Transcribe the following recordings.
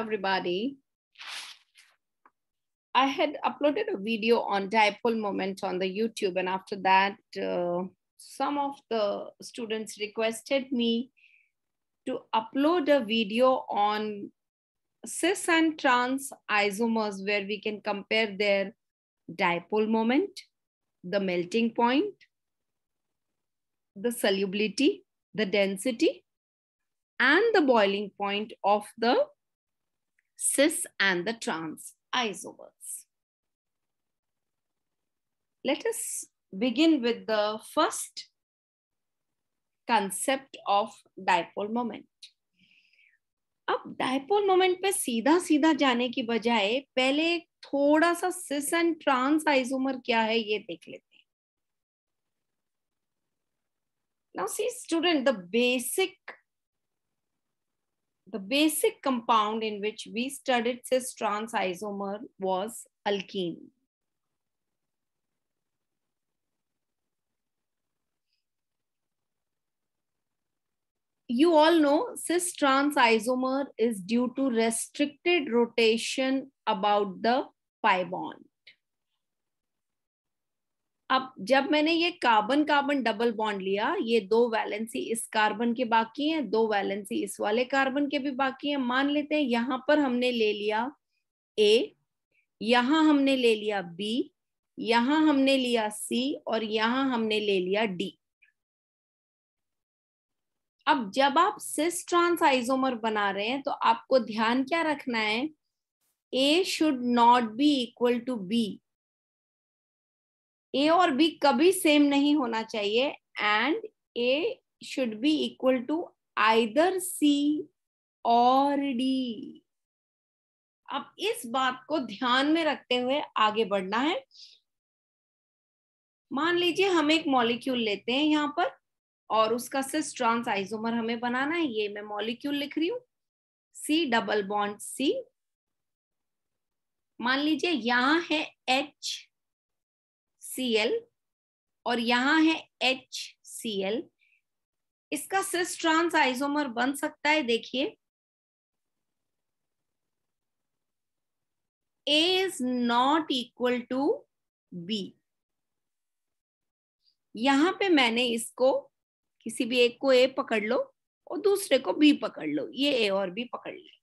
everybody. I had uploaded a video on dipole moment on the YouTube and after that, uh, some of the students requested me to upload a video on cis and trans isomers where we can compare their dipole moment, the melting point, the solubility, the density, and the boiling point of the cis and the trans isomers. Let us begin with the first concept of dipole moment. अब dipole moment पे सीधा सीधा जाने की बजाय पहले थोड़ा सा सिस एंड ट्रांस आइसोमर क्या है ये देख लेते हैं now see student the basic the basic compound in which we studied cis trans isomer was alkene. You all know cis trans isomer is due to restricted rotation about the pi bond. अब जब मैंने ये carbon carbon double bond लिया ये दो valency इस carbon के बाकी हैं दो वैलेंसी इस वाले कार्बन के भी बाकी हैं मान लेते हैं यहां पर हमने ले लिया ए यहां हमने ले लिया बी यहां हमने लिया सी और यहां हमने ले लिया डी अब जब आप सिस ट्रांस आइसोमर बना रहे हैं तो आपको ध्यान क्या रखना है A should not be equal to B A और बी कभी सेम नहीं होना चाहिए and A should be equal to either C और डी अब इस बात को ध्यान में रखते हुए आगे बढ़ना है मान लीजिए हम एक मॉलिक्यूल लेते हैं यहाँ पर और उसका सिस ट्रांस आइसोमर हमें बनाना है ये मैं मॉलिक्यूल लिख रही हूं सी डबल बॉन्ड सी मान लीजिए यहां है एच सी एल और यहां है एच सी एल इसका सिस ट्रांस आइसोमर बन सकता है देखिए A is not equal to B. यहां पे मैंने इसको किसी भी एक को A पकड़ लो और दूसरे को B पकड़ लो ये A और B पकड़ ले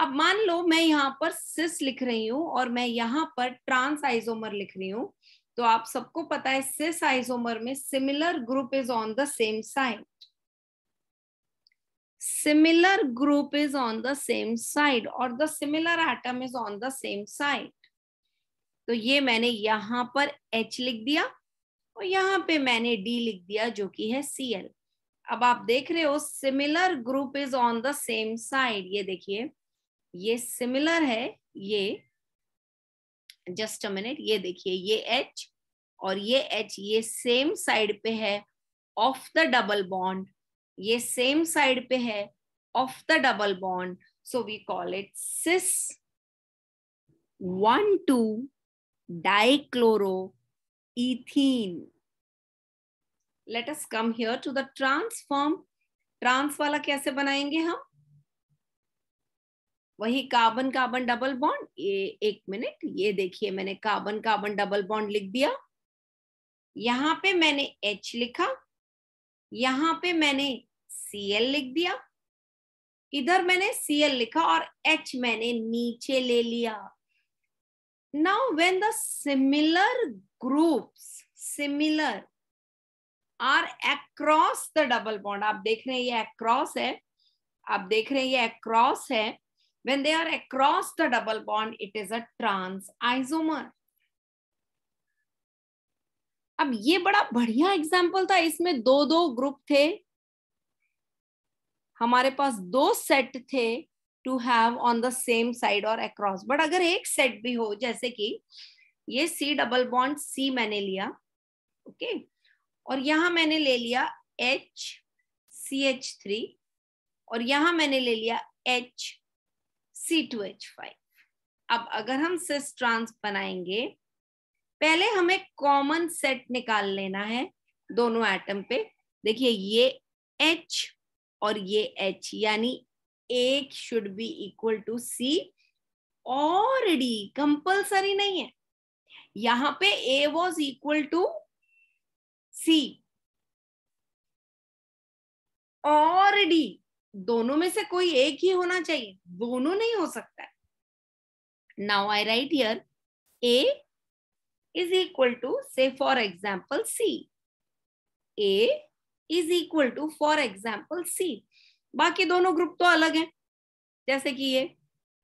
अब मान लो मैं यहाँ पर सिस लिख रही हूँ और मैं यहाँ पर ट्रांस आइसोमर लिख रही हूँ तो आप सबको पता है सिस आइसोमर में similar group is on the same side similar group is on the same side और the similar atom is on the same side तो ये मैंने यहां पर H लिख दिया और यहां पे मैंने D लिख दिया जो कि है Cl अब आप देख रहे हो similar group is on the same side ये देखिए ये सिमिलर है ये जस्ट अ मिनट ये देखिए ये एच और ये एच ये सेम साइड पे है ऑफ द डबल बॉन्ड ये सेम साइड पे है of the double bond so we call it cis one two dichloro ethene let us come here to the transform trans वाला कैसे बनाएंगे हम वही कार्बन कार्बन डबल बॉन्ड ये एक मिनट ये देखिए मैंने कार्बन कार्बन डबल बॉन्ड लिख दिया यहाँ पे मैंने H लिखा यहाँ पे मैंने Cl लिख दिया इधर मैंने Cl लिखा और H मैंने नीचे ले लिया now when the similar groups similar are across the double bond आप देख रहे हैं ये अक्रॉस है आप देख रहे हैं ये अक्रॉस है When they are across the double bond, it is a trans isomer. अब ये बड़ा बढ़िया एग्जाम्पल था इसमें दो दो ग्रुप थे हमारे पास दो सेट थे to have on the same side और अक्रॉस बट अगर एक सेट भी हो जैसे कि ये सी डबल बॉन्ड सी मैंने लिया ओके okay? और यहां मैंने ले लिया एच सी एच थ्री और यहां मैंने ले लिया एच C2H5 अब अगर हम सिस ट्रांस बनाएंगे पहले हमें कॉमन सेट निकाल लेना है दोनों एटम पे देखिए ये H और ये H यानी एक should be equal to C और डी कंपल्सरी नहीं है यहां पे A was equal to C और डी दोनों में से कोई एक ही होना चाहिए दोनों नहीं हो सकता है now I write here A is equal to say for example C A is equal to for example C बाकी दोनों ग्रुप तो अलग हैं जैसे कि ये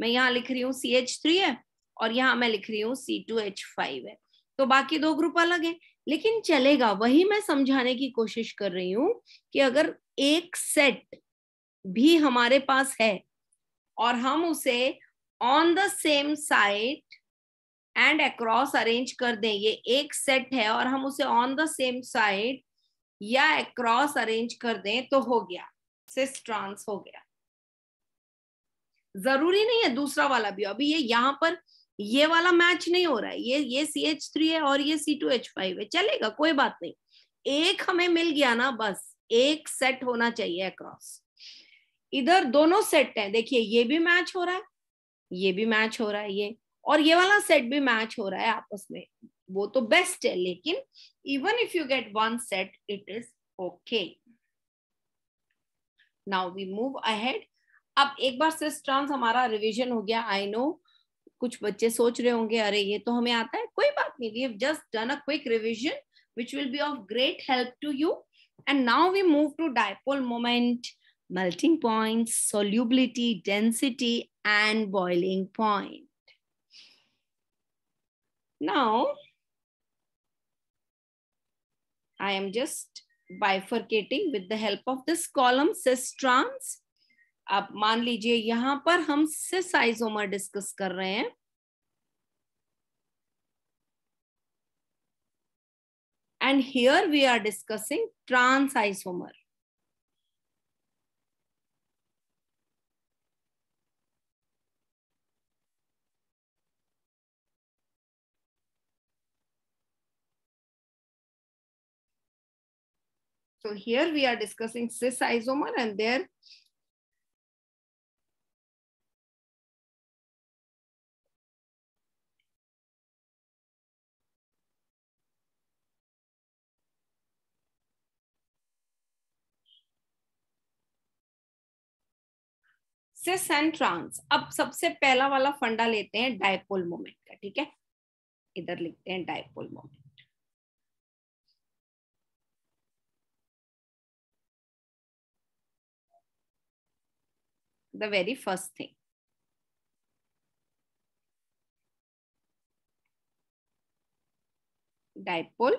मैं यहाँ लिख रही हूँ सी एच थ्री है और यहाँ मैं लिख रही हूँ सी टू एच फाइव है तो बाकी दो ग्रुप अलग हैं लेकिन चलेगा वही मैं समझाने की कोशिश कर रही हूँ कि अगर एक सेट भी हमारे पास है और हम उसे on the same site and across arrange कर दें ये एक सेट है और हम उसे ऑन द सेम साइड या अक्रॉस अरेंज कर दें तो हो गया सिस ट्रांस हो गया जरूरी नहीं है दूसरा वाला भी अभी ये यहाँ पर ये वाला मैच नहीं हो रहा है ये ये सी एच थ्री है और ये सी टू एच फाइव है चलेगा कोई बात नहीं एक हमें मिल गया ना बस एक सेट होना चाहिए अक्रॉस इधर दोनों सेट है देखिए ये भी मैच हो रहा है ये भी मैच हो रहा है ये और ये वाला सेट भी मैच हो रहा है आपस में वो तो बेस्ट है लेकिन even if you get one set it is okay now we move ahead अब एक बार सिस्ट्रांस हमारा रिवीजन हो गया आई नो कुछ बच्चे सोच रहे होंगे अरे ये तो हमें आता है कोई बात नहीं we just done a quick revision which will be of great help to you and now we move to dipole moment melting points, solubility, density, and boiling point. Now, I am just bifurcating with the help of this column cis trans. आप मान लीजिए यहां पर हम cis isomer discuss कर रहे हैं and here we are discussing trans isomer. So here we are discussing cis isomer and there cis and trans अब सबसे पहला वाला फंडा लेते हैं डायपोल मोमेंट का ठीक है इधर लिखते हैं dipole moment the very first thing. Dipole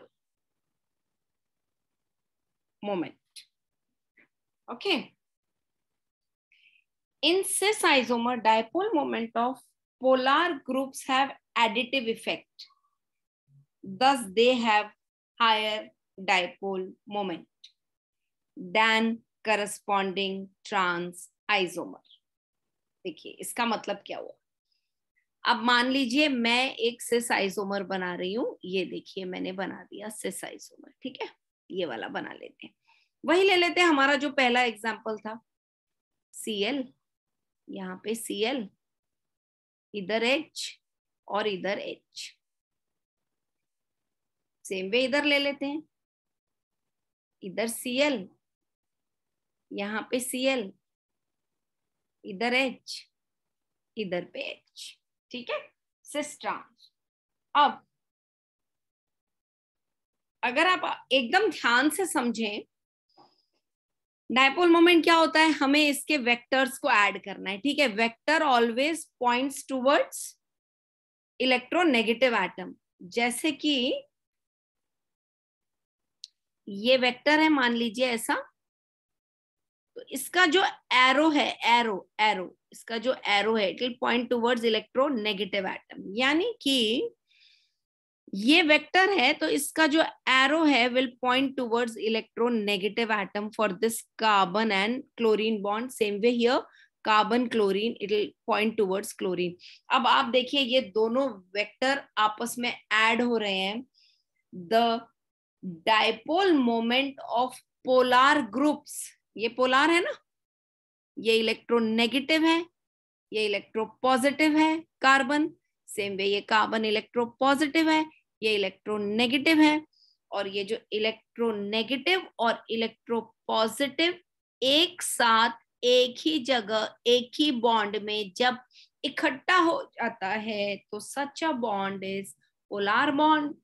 moment. Okay. In cis isomer, dipole moment of polar groups have additive effect. Thus, they have higher dipole moment than corresponding trans isomer. देखिए इसका मतलब क्या हुआ अब मान लीजिए मैं एक साइज उमर बना रही हूँ ये देखिए मैंने बना दिया सिस ठीक है ये वाला बना लेते हैं वही ले लेते हैं हमारा जो पहला एग्जाम्पल था सी एल यहाँ पे सी एल इधर एच और इधर एच सेम वे इधर ले लेते हैं इधर सी एल यहाँ पे सी एल इधर एच इधर पे एच ठीक है सिस्ट्रांस अब अगर आप एकदम ध्यान से समझें डायपोल मोमेंट क्या होता है हमें इसके वेक्टर्स को ऐड करना है ठीक है vector always points towards electronegative atom जैसे कि ये वेक्टर है मान लीजिए ऐसा तो इसका जो एरो है एरो एरो इसका जो एरो है it will point electronegative atom यानी कि ये वेक्टर है तो इसका जो एरो है will point electronegative atom for this carbon and chlorine bond same way here carbon chlorine it will point towards chlorine अब आप देखिए ये दोनों वेक्टर आपस में एड हो रहे हैं the dipole moment of polar groups ये पोलार है ना ये इलेक्ट्रोनेगेटिव है ये इलेक्ट्रो पॉजिटिव है कार्बन सेम वे ये कार्बन पॉजिटिव है ये इलेक्ट्रोनेगेटिव है और ये जो इलेक्ट्रोनेगेटिव और इलेक्ट्रो पॉजिटिव एक साथ एक ही जगह एक ही बॉन्ड में जब इकट्ठा हो जाता है तो such a bond is polar bond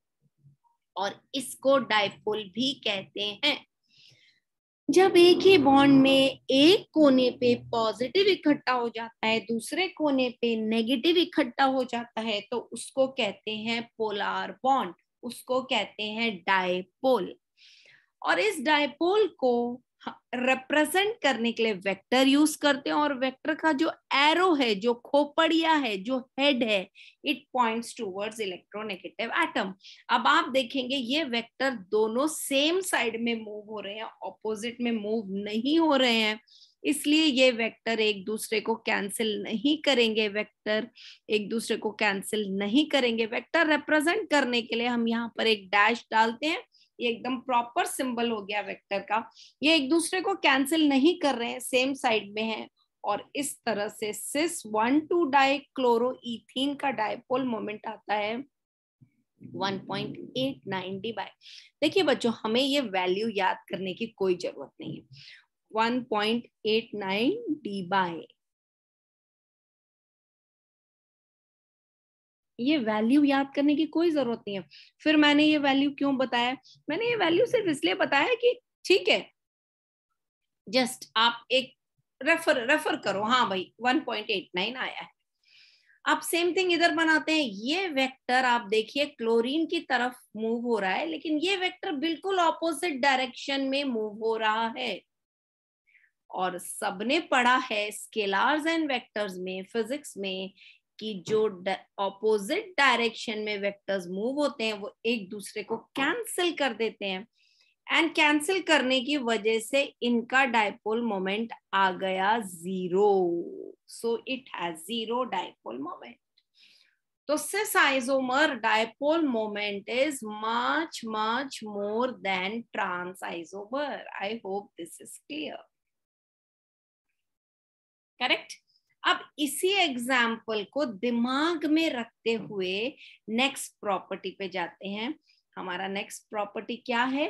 और इसको डायपोल भी कहते हैं जब एक ही बॉन्ड में एक कोने पे पॉजिटिव इकट्ठा हो जाता है दूसरे कोने पे नेगेटिव इकट्ठा हो जाता है तो उसको कहते हैं पोलार बॉन्ड उसको कहते हैं डायपोल और इस डायपोल को रिप्रेजेंट हाँ, करने के लिए वेक्टर यूज करते हैं और वेक्टर का जो एरो है जो खोपड़िया है जो हेड है it points towards electronegative atom अब आप देखेंगे ये वेक्टर दोनों सेम साइड में मूव हो रहे हैं ऑपोजिट में मूव नहीं हो रहे हैं इसलिए ये वेक्टर एक दूसरे को कैंसिल नहीं करेंगे वेक्टर एक दूसरे को कैंसिल नहीं करेंगे वेक्टर रिप्रेजेंट करने के लिए हम यहाँ पर एक डैश डालते हैं ये एकदम प्रॉपर सिंबल हो गया वेक्टर का ये एक दूसरे को कैंसिल नहीं कर रहे हैं सेम साइड में है और इस तरह से सिस वन टू डाई का डायपोल मोमेंट आता है 1.89 डी बाय देखिए बच्चों हमें ये वैल्यू याद करने की कोई जरूरत नहीं है 1.89 डी बाय ये वैल्यू याद करने की कोई जरूरत नहीं है फिर मैंने ये वैल्यू क्यों बताया मैंने ये वैल्यू सिर्फ इसलिए बताया कि ठीक है जस्ट आप एक रेफर रेफर करो हाँ भाई 1.89 आया है आप सेम थिंग इधर बनाते हैं ये वेक्टर आप देखिए क्लोरीन की तरफ मूव हो रहा है लेकिन ये वेक्टर बिल्कुल ऑपोजिट डायरेक्शन में मूव हो रहा है और सबने पढ़ा है स्केलार्स एंड वेक्टर्स में फिजिक्स में कि जो ऑपोजिट डायरेक्शन में वेक्टर्स मूव होते हैं वो एक दूसरे को कैंसिल कर देते हैं एंड कैंसिल करने की वजह से इनका डायपोल मोमेंट आ गया zero so it has zero dipole moment तो cis isomer dipole moment is much much more than trans isomer I hope this is clear correct अब इसी एग्जाम्पल को दिमाग में रखते हुए नेक्स्ट प्रॉपर्टी पे जाते हैं हमारा नेक्स्ट प्रॉपर्टी क्या है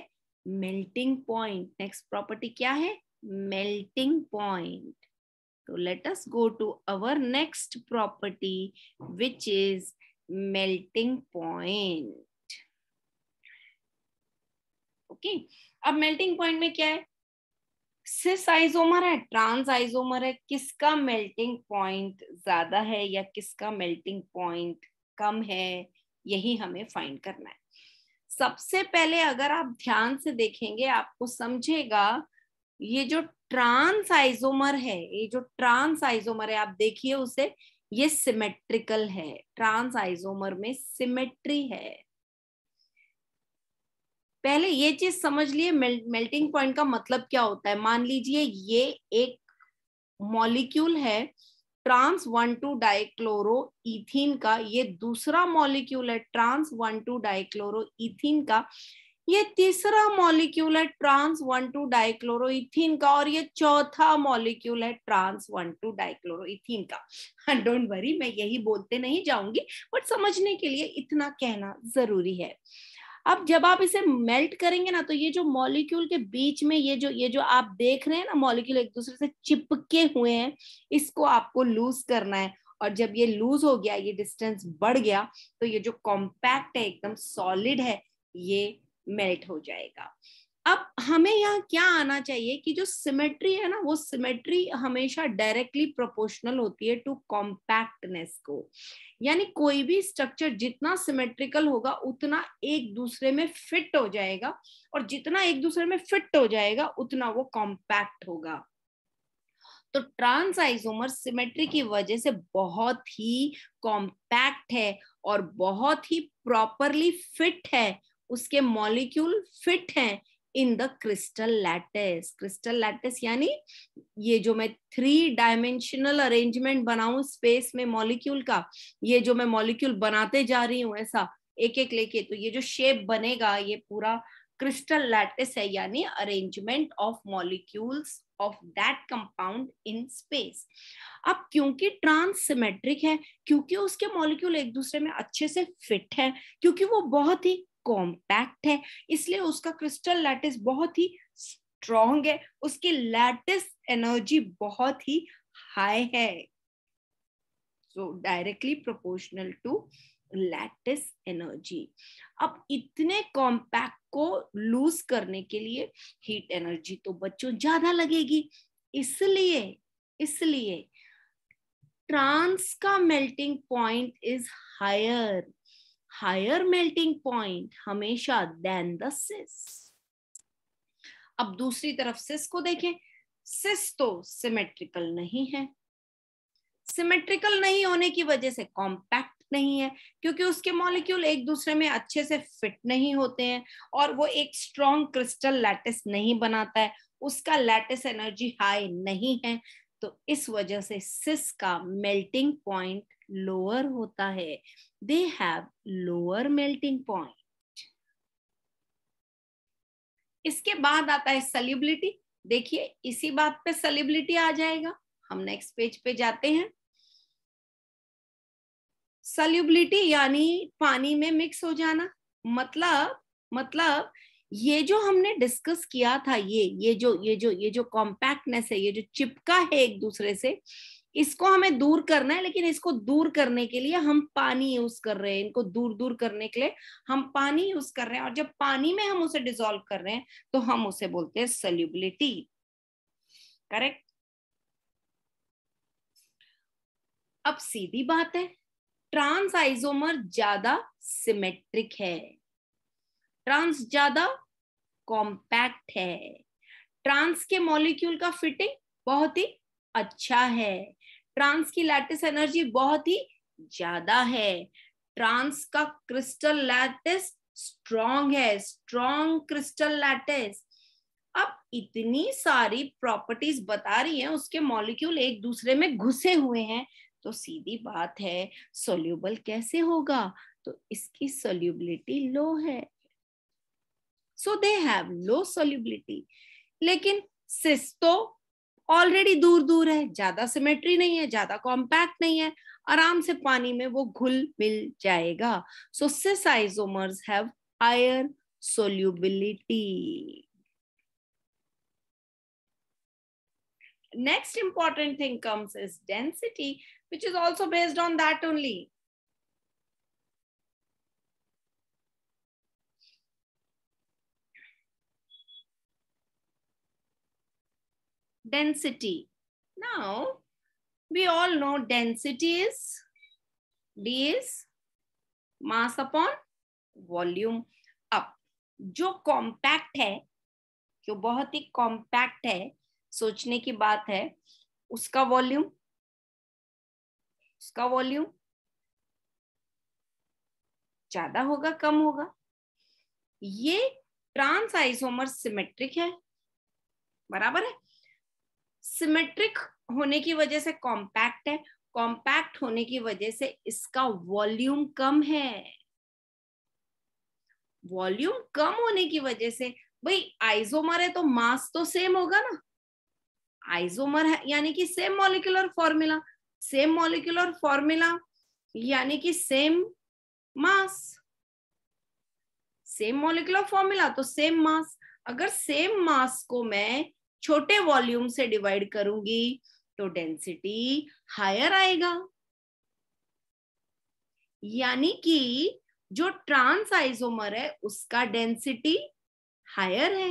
मेल्टिंग पॉइंट नेक्स्ट प्रॉपर्टी क्या है मेल्टिंग पॉइंट तो let us go to our next property which is melting point okay अब मेल्टिंग पॉइंट में क्या है सिस आइसोमर है ट्रांस आइसोमर है किसका मेल्टिंग पॉइंट ज्यादा है या किसका मेल्टिंग पॉइंट कम है यही हमें फाइंड करना है सबसे पहले अगर आप ध्यान से देखेंगे आपको समझेगा ये जो ट्रांस आइसोमर है ये जो ट्रांस आइसोमर है आप देखिए उसे ये सिमेट्रिकल है ट्रांस आइसोमर में सिमेट्री है पहले ये चीज समझ लिए मेल्टिंग पॉइंट का मतलब क्या होता है मान लीजिए ये एक मॉलिक्यूल है trans one two dichloroethene का ये दूसरा मॉलिक्यूल है trans one two dichloroethene का ये तीसरा मॉलिक्यूल है trans one two dichloroethene का और ये चौथा मॉलिक्यूल है trans one two dichloroethene का डोंट वरी हाँ, मैं यही बोलते नहीं जाऊंगी बट समझने के लिए इतना कहना जरूरी है अब जब आप इसे मेल्ट करेंगे ना तो ये जो मॉलिक्यूल के बीच में ये जो ये जो आप देख रहे हैं ना मॉलिक्यूल एक दूसरे से चिपके हुए हैं इसको आपको लूज करना है और जब ये लूज हो गया ये डिस्टेंस बढ़ गया तो ये जो कॉम्पैक्ट है एकदम सॉलिड है ये मेल्ट हो जाएगा अब हमें यहाँ क्या आना चाहिए कि जो सिमेट्री है ना वो सिमेट्री हमेशा डायरेक्टली प्रोपोर्शनल होती है टू कॉम्पैक्टनेस को यानी कोई भी स्ट्रक्चर जितना सिमेट्रिकल होगा उतना एक दूसरे में फिट हो जाएगा और जितना एक दूसरे में फिट हो जाएगा उतना वो कॉम्पैक्ट होगा तो ट्रांस आइसोमर सिमेट्री की वजह से बहुत ही कॉम्पैक्ट है और बहुत ही प्रॉपरली फिट है उसके मॉलिक्यूल फिट हैं in the crystal lattice crystal lattice यानी ये जो मैं थ्री डायमेंशनल अरेंजमेंट बनाऊ स्पेस में मॉलिक्यूल का ये जो मैं मॉलिक्यूल बनाते जा रही हूँ ऐसा एक एक लेके तो ये जो शेप बनेगा ये पूरा क्रिस्टल लैटिस है यानी arrangement of molecules of that compound in space अब क्योंकि ट्रांसमेट्रिक है क्योंकि उसके मॉलिक्यूल एक दूसरे में अच्छे से फिट है क्योंकि वो बहुत ही कॉम्पैक्ट है इसलिए उसका क्रिस्टल लैटिस बहुत ही स्ट्रॉन्ग है उसकी लैटिस एनर्जी बहुत ही हाई है so directly proportional to lattice energy अब इतने कॉम्पैक्ट को लूज करने के लिए हीट एनर्जी तो बच्चों ज्यादा लगेगी इसलिए इसलिए ट्रांस का melting point is higher higher melting point हमेशा देन द सिस अब दूसरी तरफ सिस को देखें सिस तो सिमेट्रिकल नहीं है सिमेट्रिकल नहीं होने की वजह से कॉम्पैक्ट नहीं है क्योंकि उसके मॉलिक्यूल एक दूसरे में अच्छे से फिट नहीं होते हैं और वो एक स्ट्रॉन्ग क्रिस्टल लैटिस नहीं बनाता है उसका लैटिस एनर्जी हाई नहीं है तो इस वजह से सिस का मेल्टिंग पॉइंट लोअर होता है they have lower melting point इसके बाद आता है सल्यूबिलिटी देखिए इसी बात पे सलिबिलिटी आ जाएगा हम नेक्स्ट पेज पे जाते हैं सल्यूबिलिटी यानी पानी में मिक्स हो जाना मतलब मतलब ये जो हमने डिस्कस किया था ये ये जो ये जो ये जो कॉम्पैक्टनेस है ये जो चिपका है एक दूसरे से इसको हमें दूर करना है लेकिन इसको दूर करने के लिए हम पानी यूज कर रहे हैं इनको दूर दूर करने के लिए हम पानी यूज कर रहे हैं और जब पानी में हम उसे डिजोल्व कर रहे हैं तो हम उसे बोलते हैं सल्यूबिलिटी करेक्ट अब सीधी बात है ट्रांस आइजोमर ज्यादा सिमेट्रिक है ट्रांस ज्यादा कॉम्पैक्ट है ट्रांस के मॉलिक्यूल का फिटिंग बहुत ही अच्छा है ट्रांस की लैटिस एनर्जी बहुत ही ज्यादा है ट्रांस का क्रिस्टल लैटिस स्ट्रॉन्ग है स्ट्रॉन्ग क्रिस्टल लैटिस अब इतनी सारी प्रॉपर्टीज बता रही है उसके मॉलिक्यूल एक दूसरे में घुसे हुए हैं तो सीधी बात है सोल्यूबल कैसे होगा तो इसकी सोल्यूबिलिटी लो है सो दे हैव लो सोल्यूबिलिटी लेकिन सिस्तो ऑलरेडी दूर दूर है ज्यादा सिमेट्री नहीं है ज्यादा कॉम्पैक्ट नहीं है आराम से पानी में वो घुल मिल जाएगा so cis isomers have higher solubility next important thing comes is density which is also based on that only density. Now, we all know density is D is mass upon volume up जो compact है जो बहुत ही compact है सोचने की बात है उसका वॉल्यूम उसका वॉल्यूम ज्यादा होगा कम होगा ये ट्रांस आइसोमर सिमेट्रिक है बराबर है सिमेट्रिक होने की वजह से कॉम्पैक्ट है कॉम्पैक्ट होने की वजह से इसका वॉल्यूम कम है वॉल्यूम कम होने की वजह से भाई आइसोमर है तो मास तो सेम होगा ना आइसोमर है यानी कि same molecular formula same molecular formula यानी कि same mass same molecular formula तो सेम मास अगर सेम मास को मैं छोटे वॉल्यूम से डिवाइड करूंगी तो डेंसिटी हायर आएगा यानी कि जो ट्रांस आइसोमर है उसका डेंसिटी हायर है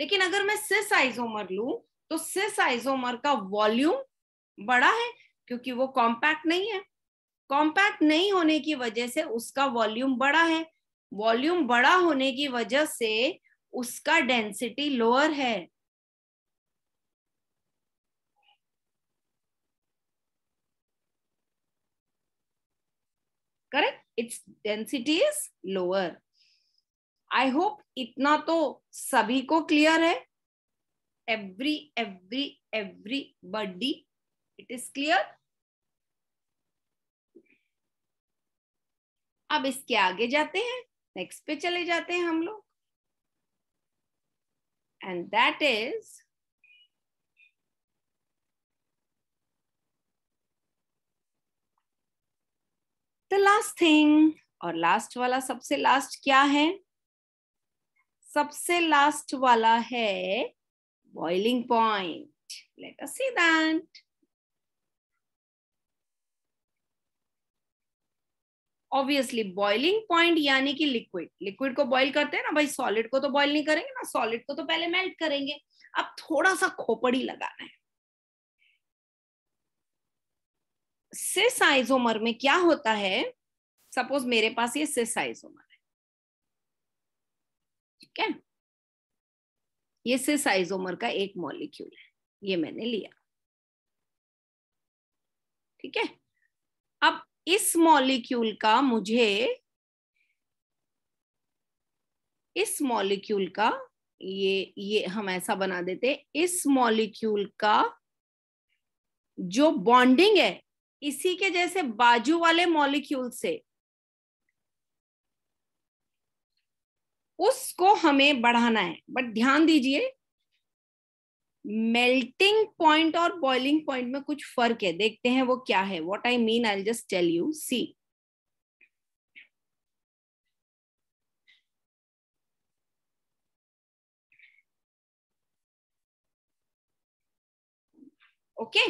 लेकिन अगर मैं सिस आइसोमर लू तो सिस आइसोमर का वॉल्यूम बड़ा है क्योंकि वो कॉम्पैक्ट नहीं है कॉम्पैक्ट नहीं होने की वजह से उसका वॉल्यूम बड़ा है वॉल्यूम बड़ा होने की वजह से उसका डेंसिटी लोअर है correct its density is lower I hope इतना तो सभी को क्लियर है every every everybody it is clear अब इसके आगे जाते हैं नेक्स्ट पे चले जाते हैं हम लोग and that is the last thing और लास्ट वाला सबसे लास्ट क्या है सबसे लास्ट वाला है boiling point let us see that obviously boiling point यानी कि लिक्विड लिक्विड को बॉइल करते हैं ना भाई सॉलिड को तो बॉइल नहीं करेंगे ना सॉलिड को तो पहले मेल्ट करेंगे अब थोड़ा सा खोपड़ी लगाना है सिस आइसोमर में क्या होता है सपोज मेरे पास ये सिस आइसोमर है ठीक है ये सिस आइसोमर का एक मॉलिक्यूल है ये मैंने लिया ठीक है इस मॉलिक्यूल का मुझे इस मॉलिक्यूल का ये ये हम ऐसा बना देते इस मॉलिक्यूल का जो बॉन्डिंग है इसी के जैसे बाजू वाले मॉलिक्यूल से उसको हमें बढ़ाना है बट ध्यान दीजिए मेल्टिंग पॉइंट और बॉइलिंग पॉइंट में कुछ फर्क है देखते हैं वो क्या है what I mean I just tell you see okay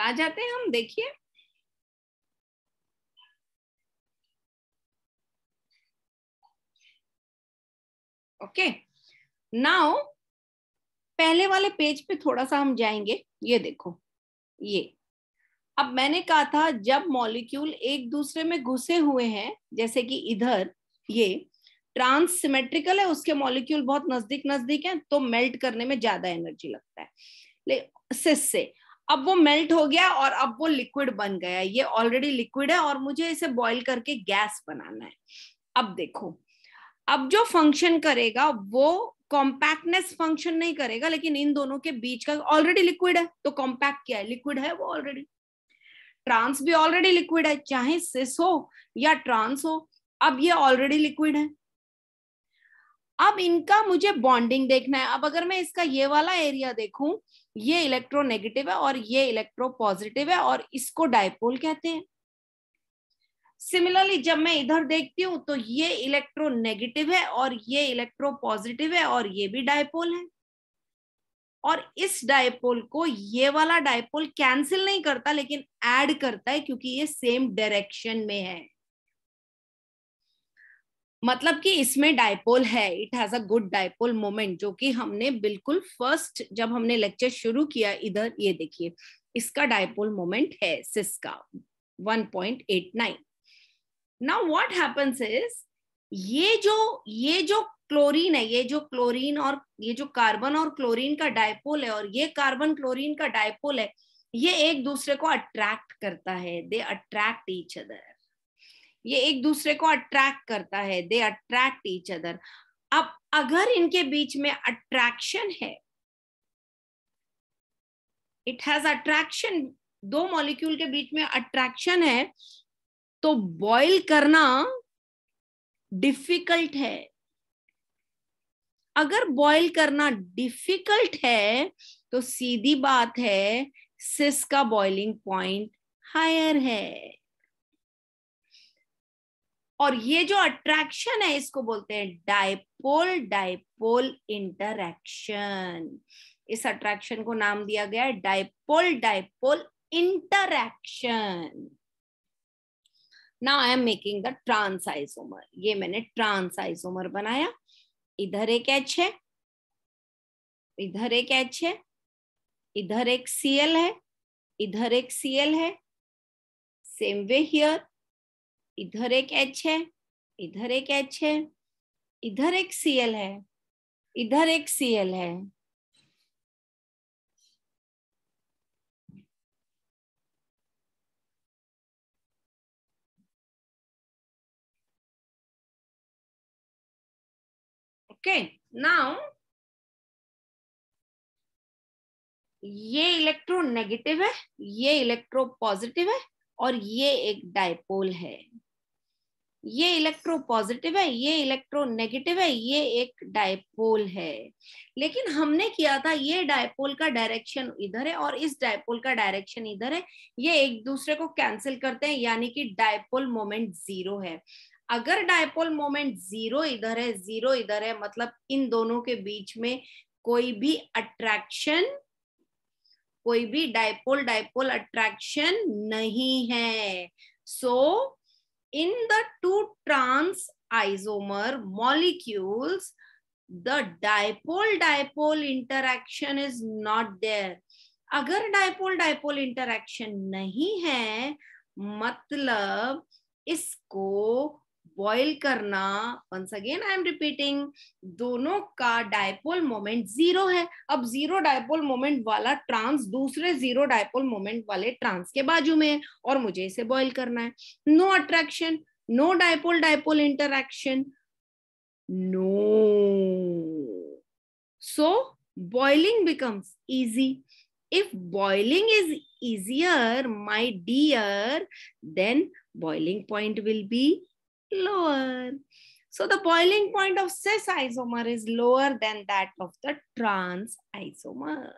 आ जाते हैं हम देखिए ओके नाउ पहले वाले पेज पे थोड़ा सा हम जाएंगे ये देखो ये अब मैंने कहा था जब मॉलिक्यूल एक दूसरे में घुसे हुए हैं जैसे कि इधर ये ट्रांस सिमेट्रिकल है उसके मॉलिक्यूल बहुत नजदीक नजदीक है तो मेल्ट करने में ज्यादा एनर्जी लगता है ले सिस से अब वो मेल्ट हो गया और अब वो लिक्विड बन गया ये ऑलरेडी लिक्विड है और मुझे इसे बॉइल करके गैस बनाना है अब देखो अब जो फंक्शन करेगा वो कॉम्पैक्टनेस फंक्शन नहीं करेगा लेकिन इन दोनों के बीच का ऑलरेडी लिक्विड है तो कॉम्पैक्ट क्या है लिक्विड है वो ऑलरेडी ट्रांस भी ऑलरेडी लिक्विड है चाहे सिस हो या ट्रांस हो अब ये ऑलरेडी लिक्विड है अब इनका मुझे बॉन्डिंग देखना है अब अगर मैं इसका ये वाला एरिया देखूं ये इलेक्ट्रोनेगेटिव है और ये इलेक्ट्रो पॉजिटिव है और इसको डायपोल कहते हैं सिमिलरली जब मैं इधर देखती हूँ तो ये इलेक्ट्रो नेगेटिव है और ये इलेक्ट्रो पॉजिटिव है और ये भी डायपोल है और इस डायपोल को ये वाला डायपोल कैंसिल नहीं करता लेकिन ऐड करता है क्योंकि ये सेम डायरेक्शन में है मतलब कि इसमें डायपोल है it has a good dipole moment जो कि हमने बिल्कुल फर्स्ट जब हमने लेक्चर शुरू किया इधर ये देखिए इसका डायपोल मोमेंट है सिस का 1.89 नाउ व्हाट हैपन्स इज ये जो ये जो क्लोरीन है ये जो क्लोरीन और ये जो कार्बन और क्लोरीन का डायपोल है और ये कार्बन क्लोरीन का डायपोल है ये एक दूसरे को अट्रैक्ट करता है दे अट्रैक्ट ईच अदर ये एक दूसरे को अट्रैक्ट करता है दे अट्रैक्ट ईच अदर अब अगर इनके बीच में अट्रैक्शन है इट हैज अट्रैक्शन दो मॉलिक्यूल के बीच में अट्रैक्शन है तो बॉईल करना डिफिकल्ट है अगर बॉईल करना डिफिकल्ट है तो सीधी बात है सिस का बॉइलिंग पॉइंट हायर है और ये जो अट्रैक्शन है इसको बोलते हैं डायपोल डायपोल इंटरैक्शन इस अट्रैक्शन को नाम दिया गया है dipole dipole interaction now I am making the trans isomer ये मैंने ट्रांस आइसोमर बनाया इधर एक एच है इधर एक एच है इधर एक सीएल है इधर एक सीएल है सेम वे हियर इधर एक एच है इधर एक एच है इधर एक सीएल है इधर एक सीएल है ओके नाउ ये नेगेटिव है ये इलेक्ट्रो पॉजिटिव है और ये एक डायपोल है ये इलेक्ट्रो पॉजिटिव है ये इलेक्ट्रो नेगेटिव है ये एक डायपोल है लेकिन हमने किया था ये डायपोल का डायरेक्शन इधर है और इस डायपोल का डायरेक्शन इधर है ये एक दूसरे को कैंसिल करते हैं यानी कि डायपोल मोमेंट जीरो है अगर डायपोल मोमेंट जीरो इधर है जीरो इधर है मतलब इन दोनों के बीच में कोई भी अट्रैक्शन कोई भी डायपोल डायपोल अट्रैक्शन नहीं है so in the two trans isomer molecules the dipole dipole interaction is not there अगर डायपोल डायपोल इंटरक्शन नहीं है मतलब इसको बॉइल करना once again I am repeating दोनों का डायपोल मोमेंट जीरो है अब जीरो डायपोल मोमेंट वाला ट्रांस दूसरे जीरो डायपोल मोमेंट वाले ट्रांस के बाजू में है और मुझे इसे बॉईल करना है no attraction no dipole dipole interaction no so boiling becomes easy if boiling is easier my dear then boiling point will be lower. So the boiling point of cis isomer is lower than that of the trans isomer.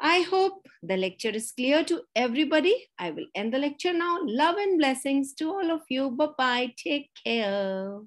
I hope the lecture is clear to everybody. I will end the lecture now. Love and blessings to all of you. Bye-bye. Take care.